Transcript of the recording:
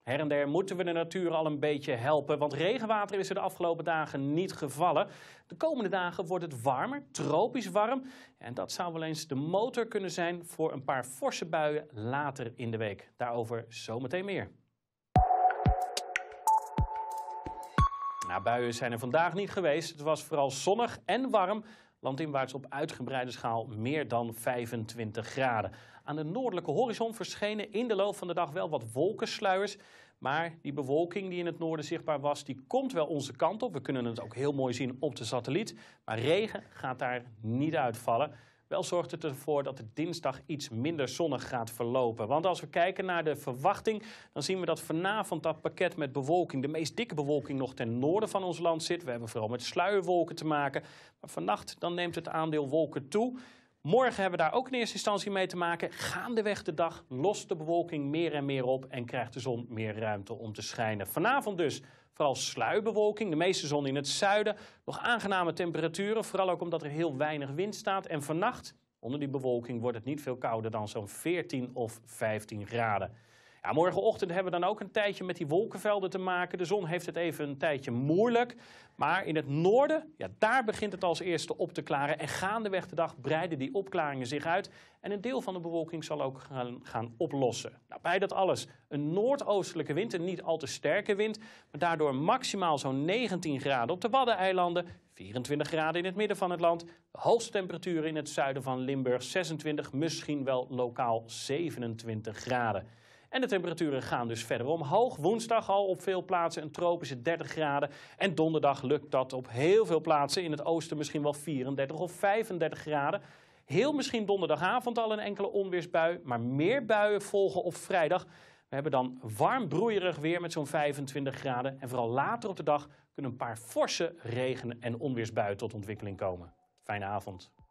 Her en der moeten we de natuur al een beetje helpen, want regenwater is er de afgelopen dagen niet gevallen. De komende dagen wordt het warmer, tropisch warm. En dat zou wel eens de motor kunnen zijn voor een paar forse buien later in de week. Daarover zometeen meer. Nou, buien zijn er vandaag niet geweest. Het was vooral zonnig en warm landinwaarts op uitgebreide schaal meer dan 25 graden. Aan de noordelijke horizon verschenen in de loop van de dag wel wat wolkensluiers. Maar die bewolking die in het noorden zichtbaar was, die komt wel onze kant op. We kunnen het ook heel mooi zien op de satelliet. Maar regen gaat daar niet uitvallen. Wel zorgt het ervoor dat het dinsdag iets minder zonnig gaat verlopen. Want als we kijken naar de verwachting, dan zien we dat vanavond dat pakket met bewolking, de meest dikke bewolking, nog ten noorden van ons land zit. We hebben vooral met sluierwolken te maken. Maar vannacht dan neemt het aandeel wolken toe. Morgen hebben we daar ook in eerste instantie mee te maken. Gaandeweg de dag lost de bewolking meer en meer op en krijgt de zon meer ruimte om te schijnen. Vanavond dus vooral sluibewolking, de meeste zon in het zuiden. Nog aangename temperaturen, vooral ook omdat er heel weinig wind staat. En vannacht, onder die bewolking, wordt het niet veel kouder dan zo'n 14 of 15 graden morgenochtend hebben we dan ook een tijdje met die wolkenvelden te maken. De zon heeft het even een tijdje moeilijk. Maar in het noorden, ja, daar begint het als eerste op te klaren. En gaandeweg de dag breiden die opklaringen zich uit. En een deel van de bewolking zal ook gaan, gaan oplossen. Nou, bij dat alles een noordoostelijke wind, een niet al te sterke wind. Maar daardoor maximaal zo'n 19 graden op de Waddeneilanden. 24 graden in het midden van het land. De hoogste temperatuur in het zuiden van Limburg 26, misschien wel lokaal 27 graden. En de temperaturen gaan dus verder omhoog. Woensdag al op veel plaatsen een tropische 30 graden. En donderdag lukt dat op heel veel plaatsen. In het oosten misschien wel 34 of 35 graden. Heel misschien donderdagavond al een enkele onweersbui. Maar meer buien volgen op vrijdag. We hebben dan warm broeierig weer met zo'n 25 graden. En vooral later op de dag kunnen een paar forse regen- en onweersbuien tot ontwikkeling komen. Fijne avond.